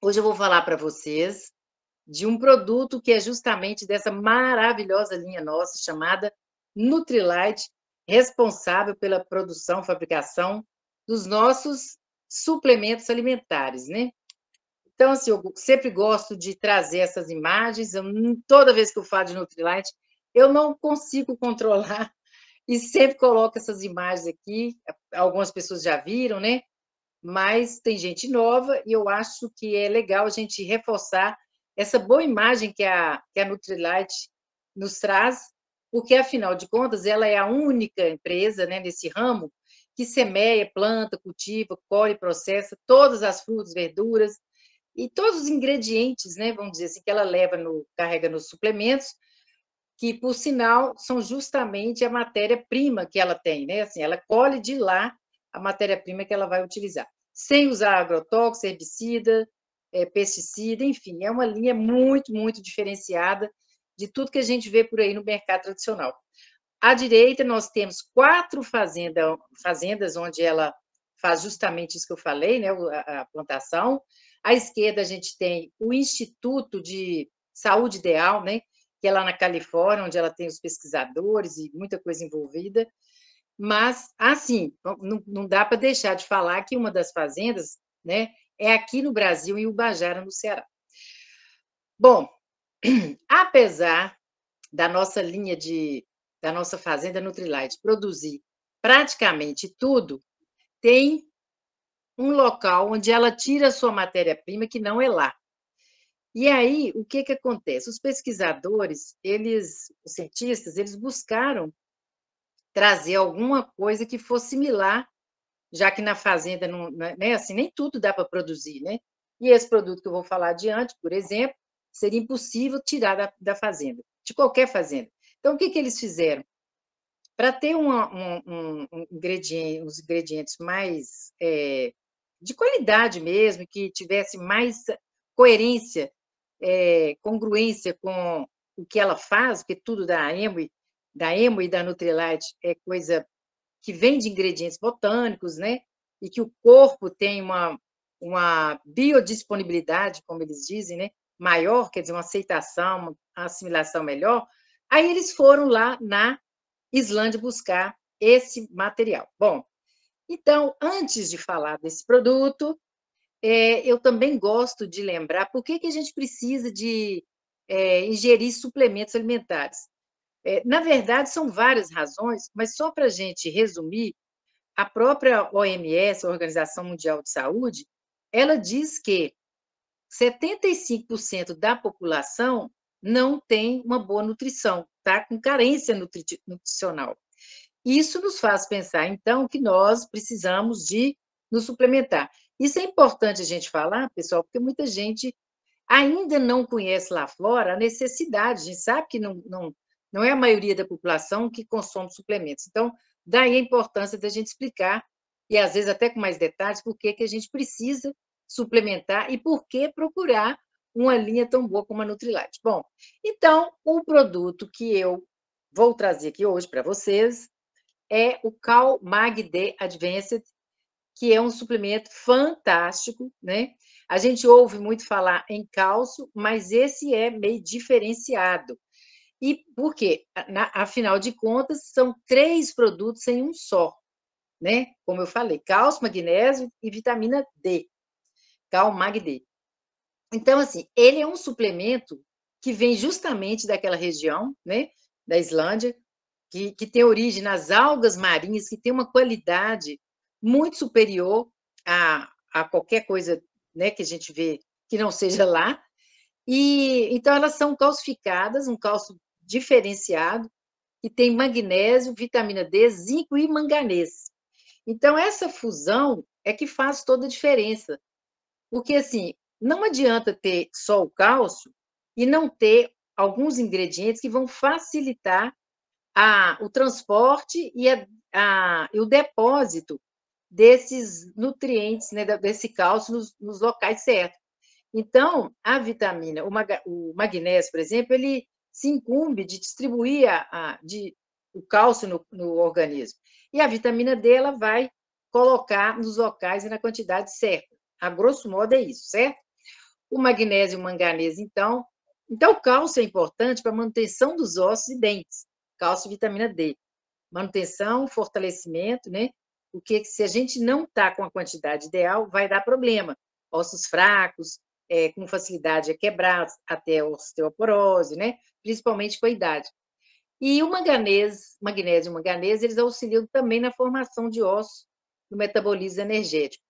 Hoje eu vou falar para vocês de um produto que é justamente dessa maravilhosa linha nossa chamada Nutrilite, responsável pela produção, fabricação dos nossos suplementos alimentares, né? Então, assim, eu sempre gosto de trazer essas imagens. Eu, toda vez que eu falo de Nutrilite, eu não consigo controlar e sempre coloco essas imagens aqui. Algumas pessoas já viram, né? mas tem gente nova e eu acho que é legal a gente reforçar essa boa imagem que a, que a Nutrilite nos traz, porque, afinal de contas, ela é a única empresa né, nesse ramo que semeia, planta, cultiva, colhe, processa todas as frutas, verduras e todos os ingredientes, né, vamos dizer assim, que ela leva no carrega nos suplementos, que por sinal são justamente a matéria-prima que ela tem, né? Assim, ela colhe de lá a matéria-prima que ela vai utilizar. Sem usar agrotóxico, herbicida, é, pesticida, enfim, é uma linha muito, muito diferenciada de tudo que a gente vê por aí no mercado tradicional. À direita, nós temos quatro fazenda, fazendas onde ela faz justamente isso que eu falei, né, a, a plantação. À esquerda, a gente tem o Instituto de Saúde Ideal, né, que é lá na Califórnia, onde ela tem os pesquisadores e muita coisa envolvida. Mas, assim, não, não dá para deixar de falar que uma das fazendas né, é aqui no Brasil, em Ubajara, no Ceará. Bom, apesar da nossa linha de, da nossa fazenda Nutrilite produzir praticamente tudo, tem um local onde ela tira a sua matéria-prima que não é lá. E aí, o que, que acontece? Os pesquisadores, eles, os cientistas, eles buscaram trazer alguma coisa que fosse similar, já que na fazenda não, né, né assim, nem tudo dá para produzir, né? E esse produto que eu vou falar adiante, por exemplo, seria impossível tirar da, da fazenda, de qualquer fazenda. Então, o que, que eles fizeram? Para ter uma, um, um, ingrediente, uns ingredientes mais é, de qualidade mesmo, que tivesse mais coerência, é, congruência com o que ela faz, porque tudo da Emwe da Emo e da NutriLight é coisa que vem de ingredientes botânicos, né? E que o corpo tem uma, uma biodisponibilidade, como eles dizem, né? Maior, quer dizer, uma aceitação, uma assimilação melhor. Aí eles foram lá na Islândia buscar esse material. Bom, então, antes de falar desse produto, é, eu também gosto de lembrar por que, que a gente precisa de é, ingerir suplementos alimentares. É, na verdade, são várias razões, mas só para a gente resumir, a própria OMS, a Organização Mundial de Saúde, ela diz que 75% da população não tem uma boa nutrição, está com carência nutri nutricional. Isso nos faz pensar, então, que nós precisamos de nos suplementar. Isso é importante a gente falar, pessoal, porque muita gente ainda não conhece lá fora a necessidade. A gente sabe que não, não não é a maioria da população que consome suplementos. Então, daí a importância da gente explicar, e às vezes até com mais detalhes, por que, que a gente precisa suplementar e por que procurar uma linha tão boa como a Nutrilite. Bom, então, o produto que eu vou trazer aqui hoje para vocês é o Cal Mag D Advanced, que é um suplemento fantástico, né? A gente ouve muito falar em cálcio, mas esse é meio diferenciado. E por quê? Na, afinal de contas, são três produtos em um só, né? Como eu falei, cálcio, magnésio e vitamina D. mag D. Então, assim, ele é um suplemento que vem justamente daquela região, né? Da Islândia, que, que tem origem nas algas marinhas, que tem uma qualidade muito superior a, a qualquer coisa né, que a gente vê que não seja lá. E então elas são calcificadas, um cálcio diferenciado, que tem magnésio, vitamina D, zinco e manganês. Então, essa fusão é que faz toda a diferença. Porque, assim, não adianta ter só o cálcio e não ter alguns ingredientes que vão facilitar a, o transporte e, a, a, e, o depósito desses nutrientes, né, desse cálcio nos, nos locais certos. Então, a vitamina, o, o magnésio, por exemplo, ele se incumbe de distribuir a, a, de, o cálcio no, no, organismo. E a vitamina D ela vai colocar nos locais e na quantidade certa. A grosso modo é isso, certo? O magnésio e o manganês, então. Então, o cálcio é importante para a manutenção dos ossos e dentes. Cálcio e vitamina D. Manutenção, fortalecimento, né? O que se a gente não está com a quantidade ideal, vai dar problema. Ossos fracos, é, com facilidade a é quebrar até osteoporose, né? Principalmente com a idade. E o manganês, magnésio e manganês, eles auxiliam também na formação de ossos, no metabolismo energético.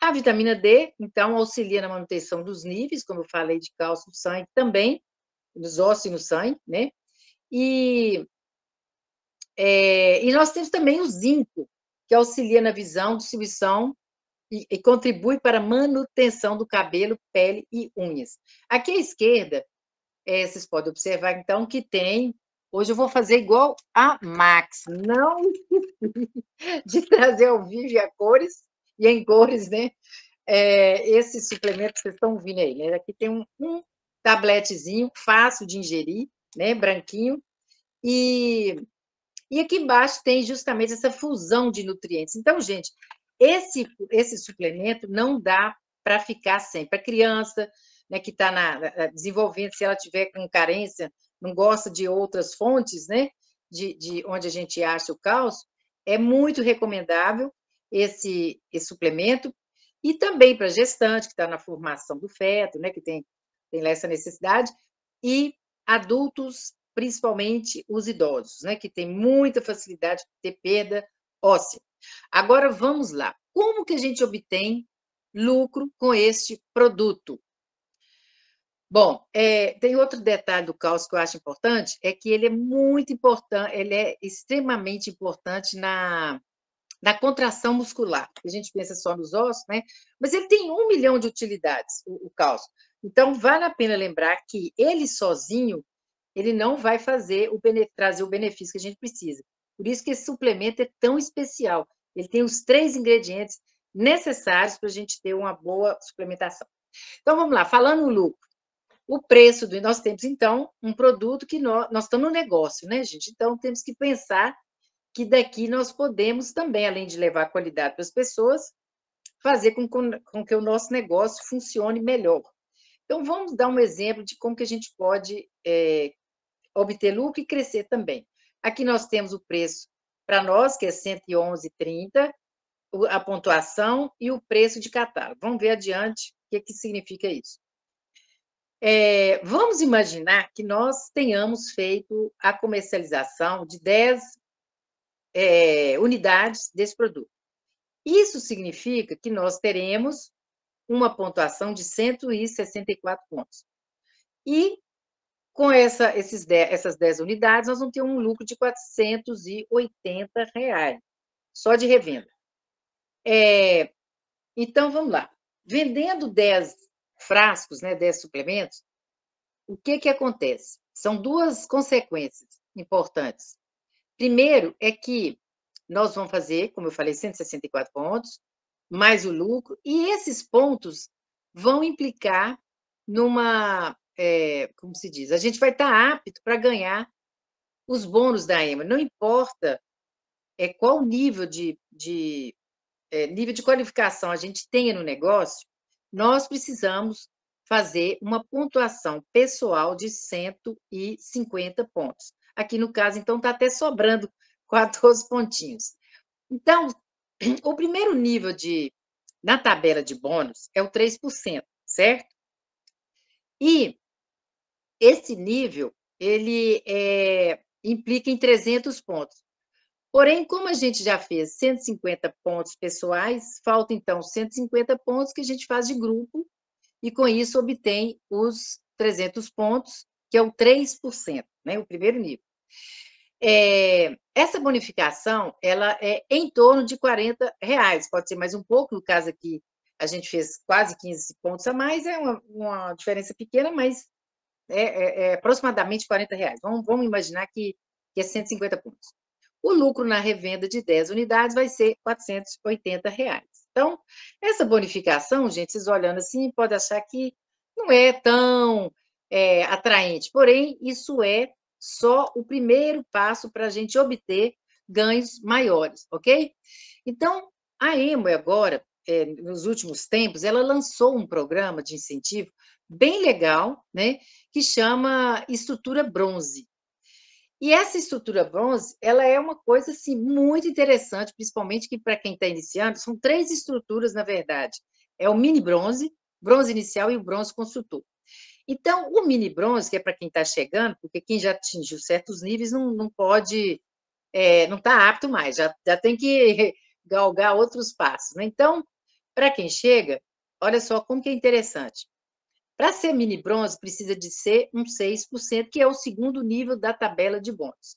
A vitamina D, então, auxilia na manutenção dos níveis, como eu falei, de cálcio no sangue também, nos ossos e no sangue, né? E, é, e nós temos também o zinco, que auxilia na visão, distribuição e, e contribui para a manutenção do cabelo, pele e unhas. Aqui à esquerda, é, vocês podem observar, então, que tem. Hoje eu vou fazer igual a Max, não de trazer ao vivo e a cores, e em cores, né? É, esse suplemento que vocês estão vindo aí, né? Aqui tem um, um tabletezinho fácil de ingerir, né? Branquinho. E, e aqui embaixo tem justamente essa fusão de nutrientes. Então, gente, esse, esse suplemento não dá para ficar sempre. A criança né, que está desenvolvendo, se ela tiver com carência, não gosta de outras fontes, né, de, de onde a gente acha o cálcio, é muito recomendável esse, esse suplemento. E também para gestante, que está na formação do feto, né, que tem, tem essa necessidade, e adultos, principalmente os idosos, né, que tem muita facilidade de ter perda óssea. Agora vamos lá. Como que a gente obtém lucro com este produto? Bom, é, tem outro detalhe do cálcio que eu acho importante, é que ele é muito importante, ele é extremamente importante na, na contração muscular. A gente pensa só nos ossos, né? Mas ele tem um milhão de utilidades, o, o cálcio. Então, vale a pena lembrar que ele sozinho, ele não vai fazer o trazer o benefício que a gente precisa. Por isso que esse suplemento é tão especial. Ele tem os três ingredientes necessários para a gente ter uma boa suplementação. Então, vamos lá, falando no lucro. O preço do nós temos, então, um produto que nós, nós estamos no negócio, né, gente? Então, temos que pensar que daqui nós podemos também, além de levar qualidade para as pessoas, fazer com, com que o nosso negócio funcione melhor. Então, vamos dar um exemplo de como que a gente pode é, obter lucro e crescer também. Aqui nós temos o preço para nós, que é 111,30, a pontuação e o preço de catálogo. Vamos ver adiante o que, que significa isso. É, vamos imaginar que nós tenhamos feito a comercialização de 10 é, unidades desse produto. Isso significa que nós teremos uma pontuação de 164 pontos. E com essa, esses 10, essas 10 unidades, nós vamos ter um lucro de R$ reais, só de revenda. É, então, vamos lá. Vendendo 10 frascos, né, 10 suplementos, o que, que acontece? São duas consequências importantes. Primeiro é que nós vamos fazer, como eu falei, 164 pontos, mais o lucro, e esses pontos vão implicar numa é, como se diz, a gente vai estar tá apto para ganhar os bônus da EMA, não importa é, qual nível de, de é, nível de qualificação a gente tenha no negócio, nós precisamos fazer uma pontuação pessoal de 150 pontos. Aqui no caso, então, está até sobrando 14 pontinhos. Então, o primeiro nível de na tabela de bônus é o 3%, certo? E esse nível ele é, implica em 300 pontos. Porém, como a gente já fez 150 pontos pessoais, falta então 150 pontos que a gente faz de grupo e com isso obtém os 300 pontos, que é o 3%, né, o primeiro nível. É, essa bonificação, ela é em torno de 40 reais, pode ser mais um pouco, no caso aqui a gente fez quase 15 pontos a mais, é uma, uma diferença pequena, mas né, é, é, aproximadamente 40 reais. Vamos, vamos imaginar que, que é 150 pontos. O lucro na revenda de 10 unidades vai ser 480 reais. Então, essa bonificação, gente, vocês olhando assim, pode achar que não é tão é, atraente. Porém, isso é só o primeiro passo para a gente obter ganhos maiores, ok? Então, a Emo agora, é, nos últimos tempos, ela lançou um programa de incentivo bem legal, né? que chama estrutura bronze. E essa estrutura bronze, ela é uma coisa assim muito interessante, principalmente que para quem está iniciando, são três estruturas na verdade. É o mini bronze, bronze inicial e o bronze consultor. Então, o mini bronze, que é para quem está chegando, porque quem já atingiu certos níveis não, não pode, é, não está apto mais, já, já tem que galgar outros passos. Né? Então, para quem chega, olha só como que é interessante. Para ser mini bronze, precisa de ser um 6%, que é o segundo nível da tabela de bônus.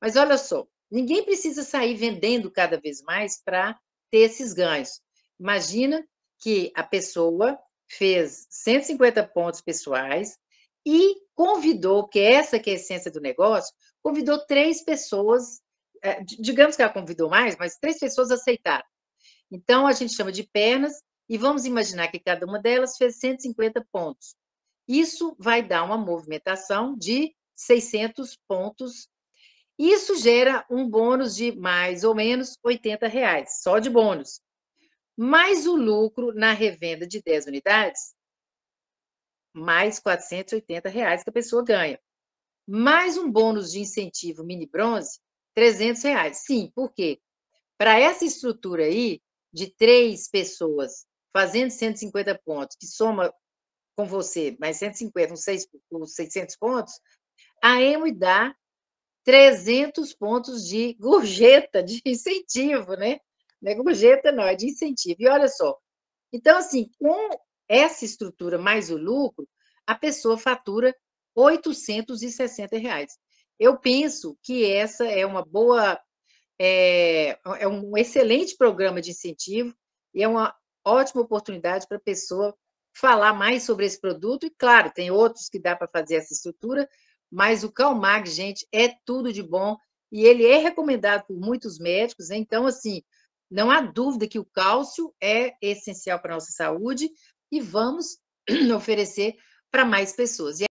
Mas olha só, ninguém precisa sair vendendo cada vez mais para ter esses ganhos. Imagina que a pessoa fez 150 pontos pessoais e convidou, que é essa que é a essência do negócio, convidou três pessoas, eh, digamos que ela convidou mais, mas três pessoas aceitaram. Então, a gente chama de pernas, e vamos imaginar que cada uma delas fez 150 pontos. Isso vai dar uma movimentação de 600 pontos. Isso gera um bônus de mais ou menos 80 reais, só de bônus. Mais o lucro na revenda de 10 unidades, mais 480 reais que a pessoa ganha. Mais um bônus de incentivo mini bronze, 300 reais. Sim, por quê? Para essa estrutura aí, de três pessoas fazendo 150 pontos, que soma com você mais 150, uns, 600 pontos, a EMO dá 300 pontos de gorjeta, de incentivo, né? Não é gorjeta, não, é de incentivo. E olha só, então, assim, com essa estrutura mais o lucro, a pessoa fatura 860 reais. Eu penso que essa é uma boa, é, é um excelente programa de incentivo e é uma ótima oportunidade para a pessoa falar mais sobre esse produto. E, claro, tem outros que dá para fazer essa estrutura, mas o CalMag, gente, é tudo de bom e ele é recomendado por muitos médicos. Né? Então, assim, não há dúvida que o cálcio é essencial para a nossa saúde e vamos oferecer para mais pessoas. E